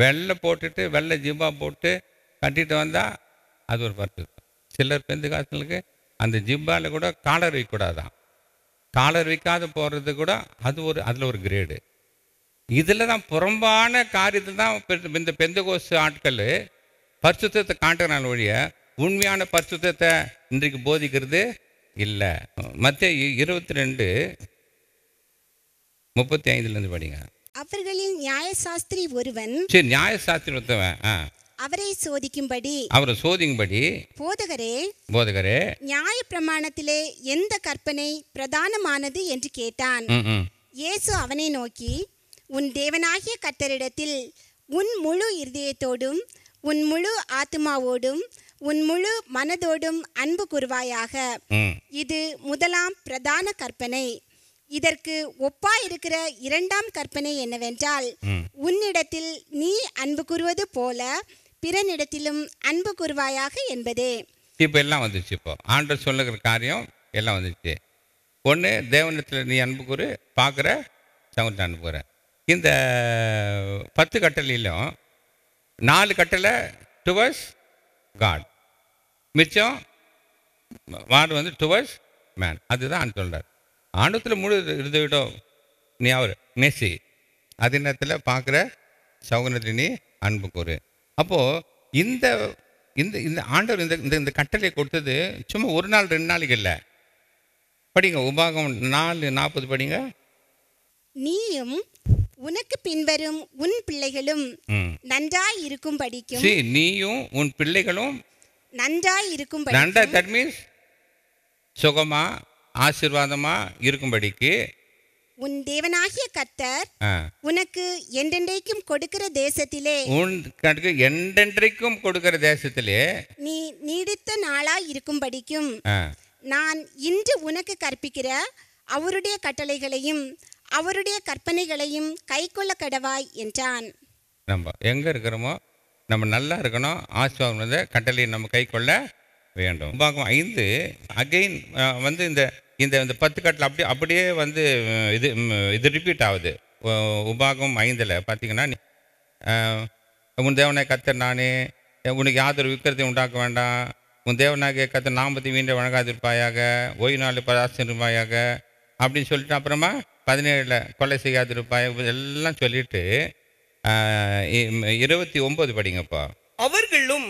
வெள்ளை போட்டுட்டு வெள்ளை ஜிம்பா போட்டு கட்டிட்டு வந்தால் அது ஒரு பருத்து சிலர் பெந்து காசுகளுக்கு அந்த ஜிம்பாவில் கூட காலர் வைக்கக்கூடாதான் காலர் வைக்காத போகிறது கூட அது ஒரு அதில் ஒரு கிரேடு இதில் தான் புறம்பான காரியத்தில் தான் இந்த பெந்து கோசு ஆட்கள் பரிசுத்தத்தை காட்டுறாங்க ஒழிய உண்மையான பரிசுத்தத்தை இன்றைக்கு போதிக்கிறது இல்லை மத்திய இருபத்தி ரெண்டு முப்பத்தி ஐந்துல இருந்து படிங்க அவர்களில் சாஸ்திரி ஒருவன் சரி நியாய சாஸ்திரி ஒருத்தவன் அவரை சோதிக்கும்படி அவரை சோதிக்கும்படி போதகரே போதகரே நியாய பிரமாணத்திலே எந்த கற்பனை பிரதானமானது என்று கேட்டான் இயேசு அவனை நோக்கி உன் தேவனாகிய கர்த்தரிடத்தில் உன் முழு இருதயத்தோடும் உன் முழு ஆத்மாவோடும் உன் முழு மனதோடும் அன்பு கூறுவாயாக இது முதலாம் பிரதான கற்பனை இதற்கு ஒப்பா இருக்கிற இரண்டாம் கற்பனை என்னவென்றால் உன்னிடத்தில் நீ அன்பு கூறுவது போல பிறனிடத்திலும் அன்பு கூறுவாயாக என்பதே இப்போ எல்லாம் வந்துச்சு இப்போ ஆண்டர் சொல்லுகிற காரியம் எல்லாம் வந்துச்சு ஒன்று தேவனத்தில் நீ அன்பு கூறு பார்க்குற சமூகத்தை அன்பு கூற இந்த பத்து கட்டளையிலும் நாலு கட்டளை டுவர்ஸ் காட் மிச்சம் வார்டு வந்து டுவர்ஸ் மேன் அதுதான் சொல்கிறார் ஆண்டத்தில் முழு இருந்துகிட்டோம் நீ அவர் நேசி அதே நேரத்தில் பார்க்குற சௌகனத்தில் நீ அன்பு கூறு அப்போது இந்த இந்த இந்த ஆண்டவர் இந்த இந்த இந்த கட்டளை கொடுத்தது சும்மா ஒரு நாள் ரெண்டு நாளைக்கு இல்லை படிங்க உபாகம் நாலு நாற்பது படிங்க நீயும் உனக்கு பின்வரும் உன் பிள்ளைகளும் நன்றாய் இருக்கும் படிக்கும் நீயும் உன் பிள்ளைகளும் நன்றாய் இருக்கும் நன்றா தட் மீன்ஸ் சுகமா ஆசீர்வாதமாக இருக்கும்படிக்கு உன் தேவனாகிய கர்த்தர் உனக்கு என்றென்றைக்கும் கொடுக்கிற தேசத்திலே உன் கணக்கு என்றென்றைக்கும் கொடுக்கிற தேசத்திலே நீ நீடித்த நாளா இருக்கும்படிக்கும் நான் இன்று உனக்கு கற்பிக்கிற அவருடைய கட்டளைகளையும் அவருடைய கற்பனைகளையும் கொள்ள கடவாய் என்றான் நம்ம எங்கே இருக்கிறோமோ நம்ம நல்லா இருக்கணும் ஆசீர்வாதம் கட்டளையை நம்ம கொள்ள வேண்டும் ஐந்து அகைன் வந்து இந்த இந்த இந்த பத்து கட்டில் அப்படியே அப்படியே வந்து இது இது ரிப்பீட் ஆகுது உபாகம் ஐந்தில் பார்த்தீங்கன்னா உன் தேவனை கத்தர் நானே உனக்கு யாதொரு விக்கிரத்தை உண்டாக்க வேண்டாம் உன் தேவனாகிய கத்தர் நாமத்தை வீண்ட வணங்காதிருப்பாயாக ஓய்வு நாள் பராசனிருப்பாயாக அப்படின்னு சொல்லிட்டு அப்புறமா பதினேழில் கொலை செய்யாதிருப்பாய் எல்லாம் சொல்லிட்டு இருபத்தி ஒன்பது படிங்கப்பா அவர்களும்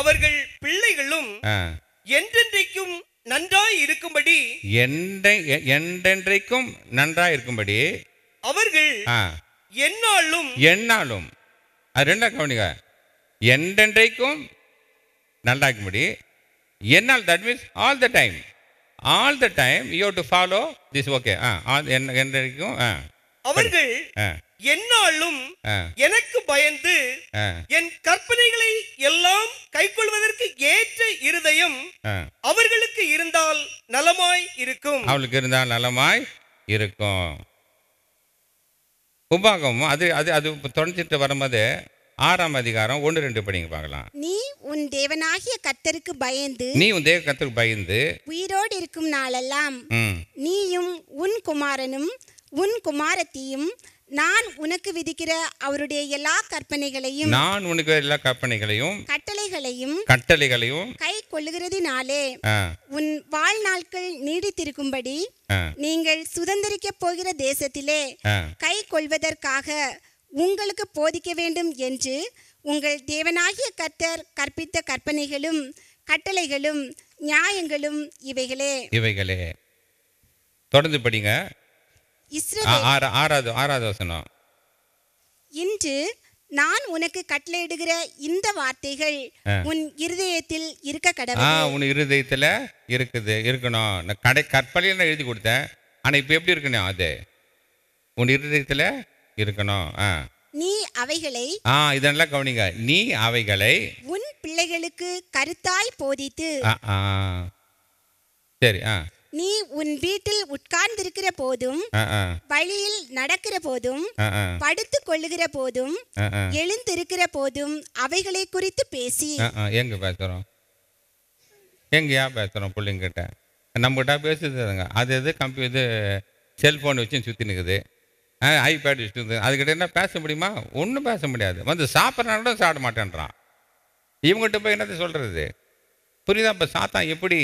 அவர்கள் பிள்ளைகளும் என்றென்றைக்கும் நன்றாய் இருக்கும்படி என்றென்றைக்கும் நன்றாய் இருக்கும்படி அவர்கள் என்னாலும் என்னாலும் அது ரெண்டா கவனிங்க என்றென்றைக்கும் நல்லா இருக்கும்படி என்னால் that means all the time all the time you to follow this okay ah என்றைக்கும் அவர்கள் என்னாலும் எனக்கு பயந்து என் கற்பனைகளை எல்லாம் கை கொள்வதற்கு ஏற்ற இருதயம் அவர்களுக்கு இருந்தால் நலமாய் இருக்கும் அவளுக்கு இருந்தால் நலமாய் இருக்கும் உபாகம் அது அது அது தொடர்ந்துட்டு வரும்போது ஆறாம் அதிகாரம் ஒன்று ரெண்டு படிங்க பார்க்கலாம் நீ உன் தேவனாகிய கத்தருக்கு பயந்து நீ உன் தேவ கத்தருக்கு பயந்து உயிரோடு இருக்கும் நாளெல்லாம் நீயும் உன் குமாரனும் உன் குமாரத்தியும் நான் உனக்கு விதிக்கிற அவருடைய எல்லா கற்பனைகளையும் நான் உனக்கு எல்லா கற்பனைகளையும் கட்டளைகளையும் கட்டளைகளையும் கை கொள்ளுகிறதினாலே உன் வாழ்நாட்கள் நீடித்திருக்கும்படி நீங்கள் சுதந்திரிக்க போகிற தேசத்திலே கை கொள்வதற்காக உங்களுக்கு போதிக்க வேண்டும் என்று உங்கள் தேவனாகிய கர்த்தர் கற்பித்த கற்பனைகளும் கட்டளைகளும் நியாயங்களும் இவைகளே இவைகளே தொடர்ந்து படிங்க இஸ்ரவேல் ஆறாவது இன்று நான் உனக்கு கட்டளையிடுகிற இந்த வார்த்தைகள் உன் இருதயத்தில் இருக்க கடமை உன் இருதயத்துல இருக்குது இருக்கணும் நான் கடை கற்பலையில் நான் எழுதி கொடுத்தேன் ஆனா இப்போ எப்படி இருக்கணும் அது உன் இருதயத்துல இருக்கணும் ஆ நீ அவைகளை ஆ இதெல்லாம் கவனிங்க நீ அவைகளை உன் பிள்ளைகளுக்கு கருத்தாய் போதித்து சரி ஆ நீ உன் வீட்டில் உட்கார்ந்திருக்கிற போதும் வழியில் நடக்கிற போதும் படுத்து கொள்ளுகிற போதும் எழுந்திருக்கிற போதும் அவைகளை குறித்து பேசி எங்க பேசுறோம் எங்கயா பேசுறோம் பிள்ளைங்கிட்ட கிட்ட பேசுதுங்க அது இது கம்ப்யூட்டர் இது வச்சு சுத்தி நிற்குது ஐபேட் வச்சு அதுக்கிட்ட என்ன பேச முடியுமா ஒன்றும் பேச முடியாது வந்து சாப்பிட்றான் கூட சாப்பிட மாட்டேன்றான் இவங்ககிட்ட போய் என்னத்தை சொல்றது புரியுதா இப்போ சாத்தான் எப்படி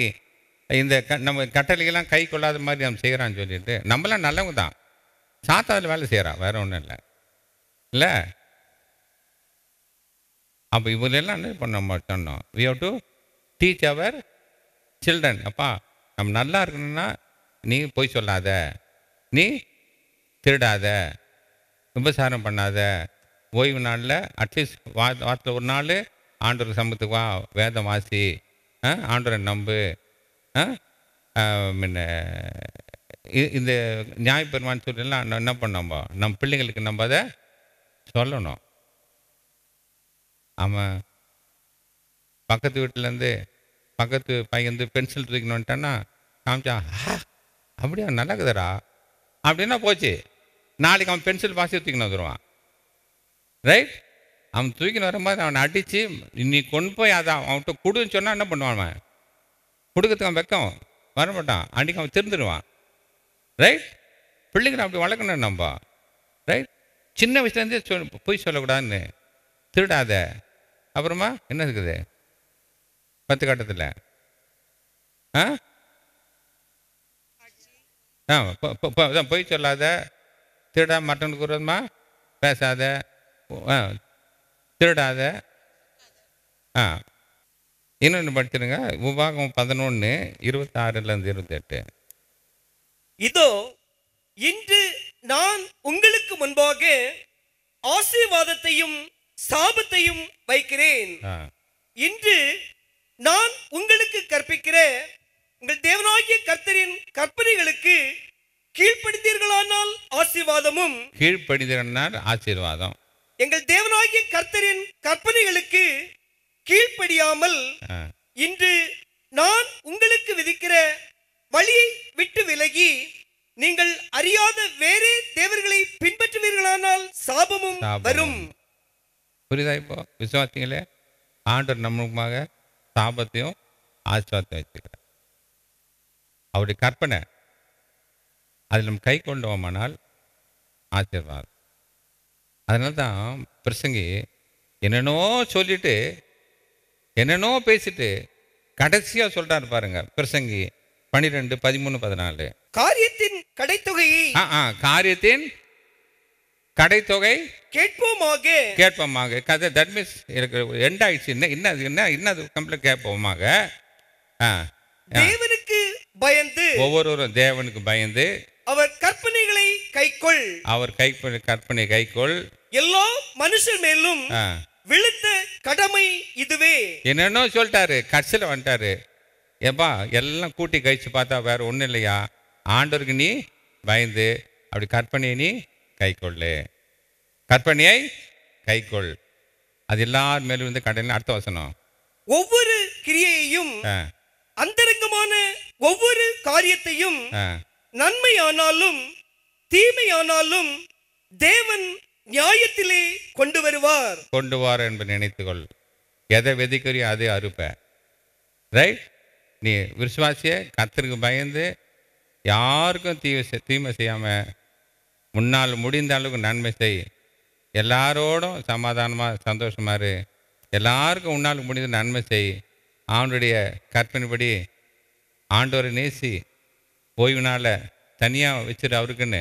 இந்த க நம்ம கட்டளைகள்லாம் கை கொள்ளாத மாதிரி நம்ம செய்கிறான்னு சொல்லிட்டு நம்மளாம் நல்லவங்க தான் சாத்தாவில் வேலை செய்கிறான் வேற ஒன்றும் இல்லை இல்லை அப்போ இவங்களெல்லாம் என்ன பண்ண சொன்னோம் we have to teach our children அப்பா நம்ம நல்லா இருக்கணும்னா நீ போய் சொல்லாத நீ திருடாத விபசாரம் பண்ணாத ஓய்வு நாளில் அட்லீஸ்ட் வா வாரத்தில் ஒரு நாள் ஆண்டோர் சமத்துக்கு வா வேதம் வாசி ஆண்டோரை நம்பு என்ன இந்த நியாயப்பெருமான்னு சொல்லிலாம் என்ன பண்ணோம்போ நம்ம பிள்ளைங்களுக்கு நம்ம அதை சொல்லணும் ஆமாம் பக்கத்து வீட்டிலேருந்து பக்கத்து பையன் வந்து பென்சில் தூக்கணுன்ட்டான்னா காமிச்சான் அப்படியா நல்லாக்குதுரா அப்படின்னா போச்சு நாளைக்கு அவன் பென்சில் பாசி தூக்கின்னு வந்துடுவான் ரைட் அவன் தூக்கின்னு வரும்போது அவனை அடித்து இன்னைக்கு கொண்டு போய் அதை அவன்கிட்ட கொடுன்னு சொன்னால் என்ன பண்ணுவான் அவன் கொடுக்கறதுக்கு அவன் வெக்கம் வரமாட்டான் அன்றைக்கி அவன் திருந்துடுவான் ரைட் பிள்ளைங்களை அப்படி வளர்க்கணும் நம்ம ரைட் சின்ன வயசுலேருந்தே சொல் பொய் சொல்லக்கூடாதுன்னு திருடாத அப்புறமா என்ன இருக்குது பத்து கட்டத்தில் ஆ ஆ பொய் சொல்லாத திருடா மட்டன் கூறுறதுமா பேசாத திருடாத ஆ இன்னொன்று படிச்சிருங்க விவாகம் பதினொன்று இருபத்தாறுலேருந்து இருபத்தெட்டு இதோ இன்று நான் உங்களுக்கு முன்பாக ஆசீர்வாதத்தையும் சாபத்தையும் வைக்கிறேன் இன்று நான் உங்களுக்கு கற்பிக்கிற உங்கள் தேவனாகிய கர்த்தரின் கற்பனைகளுக்கு கீழ்ப்படுத்தீர்களானால் ஆசீர்வாதமும் கீழ்ப்படிந்தீர்களால் ஆசீர்வாதம் எங்கள் தேவனாகிய கர்த்தரின் கற்பனைகளுக்கு கீழ்ப்படியாமல் இன்று நான் உங்களுக்கு விதிக்கிற வழியை விட்டு விலகி நீங்கள் அறியாத வேறே தேவர்களை பின்பற்றுவீர்களானால் சாபமும் வரும் புரியுதா இப்போ விசுவாசிங்களே ஆண்டர் நம்மளுக்குமாக சாபத்தையும் ஆஸ்வாதத்தையும் வச்சுக்கிறார் அவருடைய கற்பனை அதில் நம்ம கை கொண்டோமானால் ஆசீர்வாதம் அதனால தான் பிரசங்கி என்னென்னோ சொல்லிட்டு என்னென்னோ பேசிட்டு கடைசியா சொல்கிறாரு பாருங்க பிரசங்கி பன்னிரெண்டு பதிமூணு பதினாலு காரியத்தின் கடைத்தொகையை ஆ ஆ காரியத்தின் கடைத்தொகை கேட்போமாக கேட்போமாக கதை தட் மீன்ஸ் இருக்கு எண்ட் ஆயிடுச்சு என்ன என்ன என்ன என்ன அது கம்ப்ளீட் கேட்போமாக ஆ தேவனுக்கு பயந்து ஒவ்வொருவரும் தேவனுக்கு பயந்து அவர் கற்பனைகளை கைக்கொள் அவர் கை கற்பனை கைக்கொள் எல்லா மனுஷன் மேலும் விழுத்த கடமை இதுவே என்னன்னோ சொல்லிட்டாரு கடைசியில் வந்துட்டாரு ஏப்பா எல்லாம் கூட்டி கழிச்சு பார்த்தா வேற ஒன்றும் இல்லையா ஆண்டவருக்கு நீ பயந்து அப்படி கற்பனையை நீ கை கொள்ளு கற்பனையை கை கொள் அது எல்லார் மேலும் இருந்து கடன் அடுத்த வசனம் ஒவ்வொரு கிரியையையும் அந்தரங்கமான ஒவ்வொரு காரியத்தையும் நன்மையானாலும் தீமையானாலும் தேவன் நியாயத்திலே கொண்டு வருவார் கொண்டு வார் என்று நினைத்துக்கொள் எதை விதைக்கிறியோ அதே அறுப்ப ரைட் நீ விசுவாசிய கத்தருக்கு பயந்து யாருக்கும் தீவை தீமை செய்யாமல் முன்னால் முடிந்த அளவுக்கு நன்மை செய் எல்லாரோடும் சமாதானமாக சந்தோஷமாக இரு எல்லாருக்கும் உன்னால் முடிந்த நன்மை செய் அவனுடைய கற்பனைப்படி ஆண்டோரை நேசி ஓய்வுனால் தனியாக வச்சிரு அவருக்குன்னு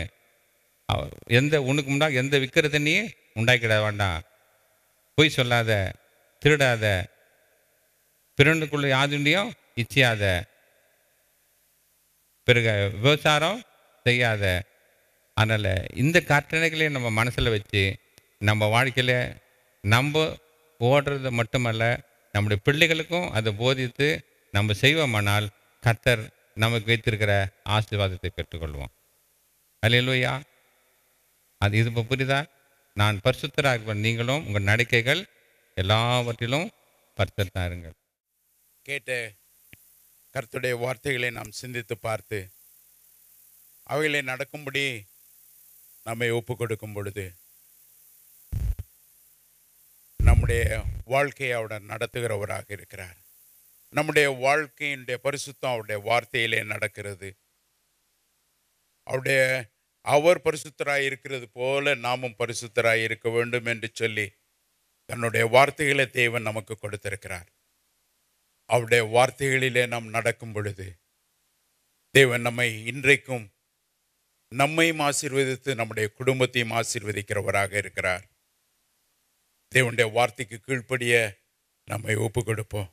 எந்த உனக்கு முன்னா எந்த விற்கிறது உண்டாக்கிட வேண்டாம் பொய் சொல்லாத திருடாத பிறனுக்குள்ள யாதுண்டியும் இச்சியாத பிறகு விவசாரம் செய்யாத அதனால் இந்த கட்டணைகளையும் நம்ம மனசில் வச்சு நம்ம வாழ்க்கையில் நம்ம ஓடுறது மட்டுமல்ல நம்முடைய பிள்ளைகளுக்கும் அதை போதித்து நம்ம செய்வோமானால் கத்தர் நமக்கு வைத்திருக்கிற ஆசீர்வாதத்தை பெற்றுக்கொள்வோம் இல்லையா அது இது இப்போ புரியுதா நான் பரிசுத்தராக நீங்களும் உங்கள் நடக்கைகள் எல்லாவற்றிலும் பரிசுத்தாருங்கள் கேட்ட கருத்துடைய வார்த்தைகளை நாம் சிந்தித்து பார்த்து அவைகளை நடக்கும்படி நம்மை ஒப்பு கொடுக்கும் பொழுது நம்முடைய வாழ்க்கையை அவர் நடத்துகிறவராக இருக்கிறார் நம்முடைய வாழ்க்கையினுடைய பரிசுத்தம் அவருடைய வார்த்தையிலே நடக்கிறது அவருடைய அவர் பரிசுத்தராய் இருக்கிறது போல நாமும் பரிசுத்தராய் இருக்க வேண்டும் என்று சொல்லி தன்னுடைய வார்த்தைகளை தேவன் நமக்கு கொடுத்திருக்கிறார் அவருடைய வார்த்தைகளிலே நாம் நடக்கும் பொழுது தேவன் நம்மை இன்றைக்கும் நம்மையும் ஆசீர்வதித்து நம்முடைய குடும்பத்தையும் ஆசீர்வதிக்கிறவராக இருக்கிறார் தேவனுடைய வார்த்தைக்கு கீழ்ப்படிய நம்மை ஒப்பு கொடுப்போம்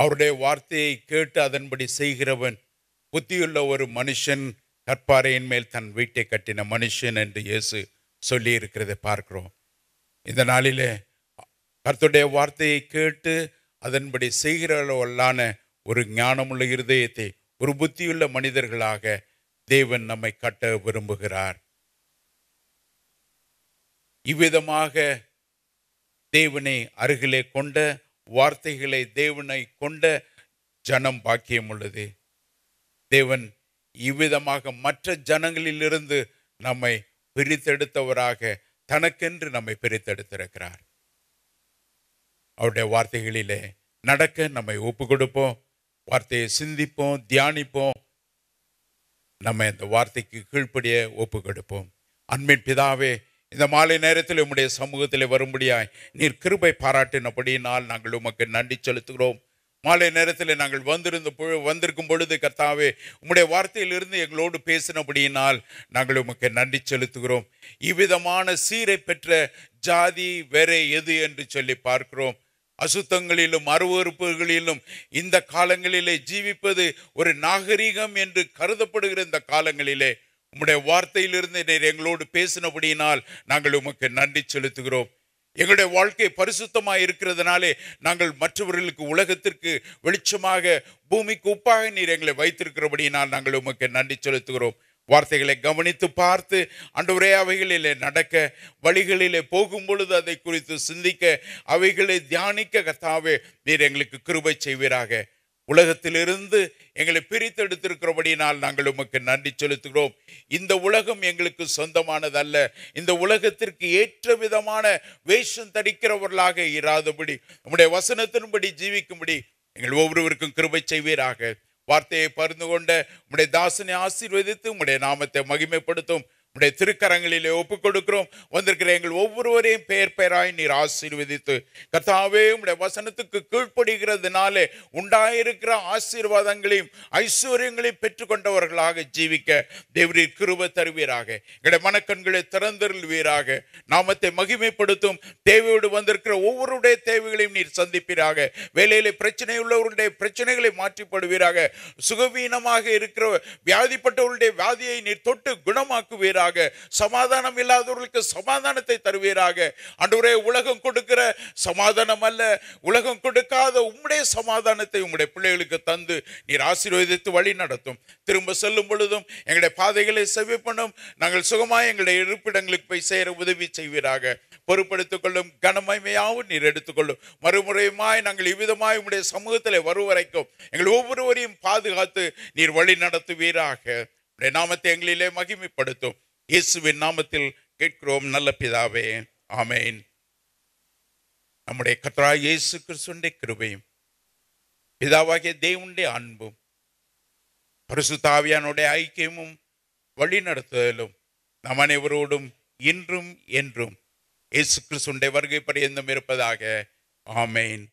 அவருடைய வார்த்தையை கேட்டு அதன்படி செய்கிறவன் புத்தியுள்ள ஒரு மனுஷன் கற்பாறையின் மேல் தன் வீட்டை கட்டின மனுஷன் என்று இயேசு சொல்லி இருக்கிறதை பார்க்கிறோம் இந்த நாளிலே கர்த்துடைய வார்த்தையை கேட்டு அதன்படி செய்கிறவர்களான ஒரு ஞானமுள்ள இருதயத்தை ஒரு புத்தியுள்ள மனிதர்களாக தேவன் நம்மை கட்ட விரும்புகிறார் இவ்விதமாக தேவனை அருகிலே கொண்ட வார்த்தைகளை தேவனை கொண்ட ஜனம் பாக்கியம் உள்ளது தேவன் இவ்விதமாக மற்ற ஜனங்களிலிருந்து நம்மை பிரித்தெடுத்தவராக தனக்கென்று நம்மை பிரித்தெடுத்திருக்கிறார் அவருடைய வார்த்தைகளிலே நடக்க நம்மை ஒப்பு கொடுப்போம் வார்த்தையை சிந்திப்போம் தியானிப்போம் நம்ம இந்த வார்த்தைக்கு கீழ்ப்படிய ஒப்பு கொடுப்போம் அன்பின் பிதாவே இந்த மாலை நேரத்தில் உம்முடைய சமூகத்தில் வரும்படியாய் நீர் கிருபை பாராட்டினபடியினால் நாங்கள் உமக்கு நன்றி செலுத்துகிறோம் மாலை நேரத்தில் நாங்கள் வந்திருந்த வந்திருக்கும் பொழுது கர்த்தாவே உம்முடைய வார்த்தையிலிருந்து எங்களோடு பேசினபடியினால் நாங்கள் உமக்கு நன்றி செலுத்துகிறோம் இவ்விதமான சீரை பெற்ற ஜாதி வேற எது என்று சொல்லி பார்க்கிறோம் அசுத்தங்களிலும் அருவறுப்புகளிலும் இந்த காலங்களிலே ஜீவிப்பது ஒரு நாகரீகம் என்று கருதப்படுகிற இந்த காலங்களிலே உம்முடைய வார்த்தையிலிருந்து நீர் எங்களோடு பேசினபடியினால் நாங்கள் உமக்கு நன்றி செலுத்துகிறோம் எங்களுடைய வாழ்க்கை பரிசுத்தமாக இருக்கிறதுனாலே நாங்கள் மற்றவர்களுக்கு உலகத்திற்கு வெளிச்சமாக பூமிக்கு உப்பாக நீர் எங்களை வைத்திருக்கிறபடியினால் நாங்கள் உமக்கு நன்றி செலுத்துகிறோம் வார்த்தைகளை கவனித்து பார்த்து அன்று அன்றுவரே அவைகளிலே நடக்க வழிகளிலே போகும் பொழுது அதை குறித்து சிந்திக்க அவைகளை தியானிக்க கத்தாவே நீர் எங்களுக்கு கிருபை செய்வீராக உலகத்திலிருந்து எங்களை பிரித்தெடுத்திருக்கிறபடியினால் நாங்கள் உமக்கு நன்றி செலுத்துகிறோம் இந்த உலகம் எங்களுக்கு சொந்தமானதல்ல இந்த உலகத்திற்கு ஏற்ற விதமான வேஷம் தடிக்கிறவர்களாக இராதபடி நம்முடைய வசனத்தின்படி ஜீவிக்கும்படி எங்கள் ஒவ்வொருவருக்கும் கிருபை செய்வீராக வார்த்தையை பகிர்ந்து கொண்ட உடைய தாசனை ஆசீர்வதித்து உடைய நாமத்தை மகிமைப்படுத்தும் உடைய திருக்கரங்களிலே ஒப்புக் கொடுக்கிறோம் வந்திருக்கிற எங்கள் ஒவ்வொருவரையும் பெயர் பெயராய் நீர் ஆசீர்வதித்து கர்த்தாவே உடைய வசனத்துக்கு கீழ்ப்படுகிறதுனாலே உண்டாயிருக்கிற ஆசீர்வாதங்களையும் ஐஸ்வர்யங்களையும் பெற்றுக்கொண்டவர்களாக ஜீவிக்க தேவரீர் கிருப தருவீராக எங்களுடைய மனக்கண்களை திறந்தருள்வீராக நாமத்தை மகிமைப்படுத்தும் தேவையோடு வந்திருக்கிற ஒவ்வொருடைய தேவைகளையும் நீர் சந்திப்பீராக வேலையிலே பிரச்சனை உள்ளவருடைய பிரச்சனைகளை மாற்றிப்படுவீராக சுகவீனமாக இருக்கிற வியாதிப்பட்டவருடைய வியாதியை நீர் தொட்டு குணமாக்குவீராக தருவீராக சமாதானம் இல்லாதவர்களுக்கு சமாதானத்தை தருவீராக அன்றுவரே உலகம் கொடுக்கிற சமாதானம் அல்ல உலகம் கொடுக்காத உம்முடைய சமாதானத்தை உங்களுடைய பிள்ளைகளுக்கு தந்து நீர் ஆசீர்வதித்து வழி நடத்தும் திரும்ப செல்லும் பொழுதும் எங்களுடைய பாதைகளை செவி பண்ணும் நாங்கள் சுகமாக எங்களுடைய இருப்பிடங்களுக்கு போய் சேர உதவி செய்வீராக பொறுப்படுத்திக் கொள்ளும் கனமைமையாகவும் நீர் எடுத்துக்கொள்ளும் மறுமுறையுமாய் நாங்கள் இவ்விதமாய் உங்களுடைய சமூகத்தில் வரும் வரைக்கும் எங்கள் ஒவ்வொருவரையும் பாதுகாத்து நீர் வழி நடத்துவீராக நாமத்தை எங்களிலே மகிமைப்படுத்தும் இயேசுவின் நாமத்தில் கேட்கிறோம் நல்ல பிதாவே ஆமேன் நம்முடைய கத்ரா இயேசு கிறிஸ்துடைய கிருபையும் பிதாவாகிய தேவனுடைய அன்பும் பரிசுத்தாவியானுடைய ஐக்கியமும் வழிநடத்துதலும் நம் அனைவரோடும் இன்றும் என்றும் இயேசு கிறிஸ்துடைய வருகை பரியந்தம் இருப்பதாக ஆமேன்